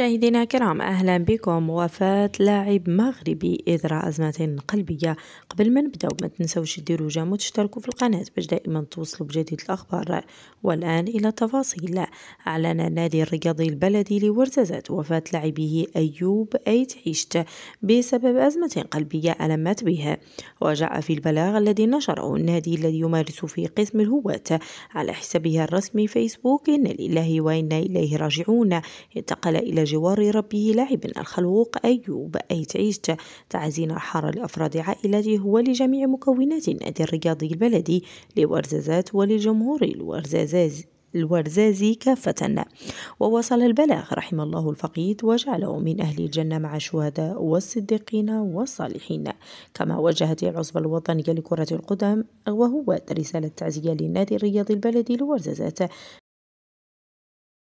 مشاهدينا الكرام اهلا بكم وفاة لاعب مغربي اثر ازمة قلبية قبل ما نبداو ما تنساوش ديروا جيم وتشتركوا في القناة باش دائما توصلوا بجديد الاخبار والان الى التفاصيل اعلن النادي الرياضي البلدي لورزازات وفاة لاعبه ايوب ايت عشت بسبب ازمة قلبية المت به وجاء في البلاغ الذي نشره النادي الذي يمارس في قسم الهواة على حسابه الرسمي فيسبوك ان لله وانا اليه راجعون انتقل الى جوار ربه لاعبا الخلوق أيوب أي تعيش تعزين الحارة لأفراد عائلته ولجميع مكونات النادي الرياضي البلدي لورزازات ولجمهور الورزازاز الورزازي كافة ووصل البلاغ رحم الله الفقيد وجعله من أهل الجنة مع الشهداء والصديقين والصالحين كما وجهت العصبة الوطنية لكرة القدم وهو رسالة تعزية للنادي الرياضي البلدي لورزازات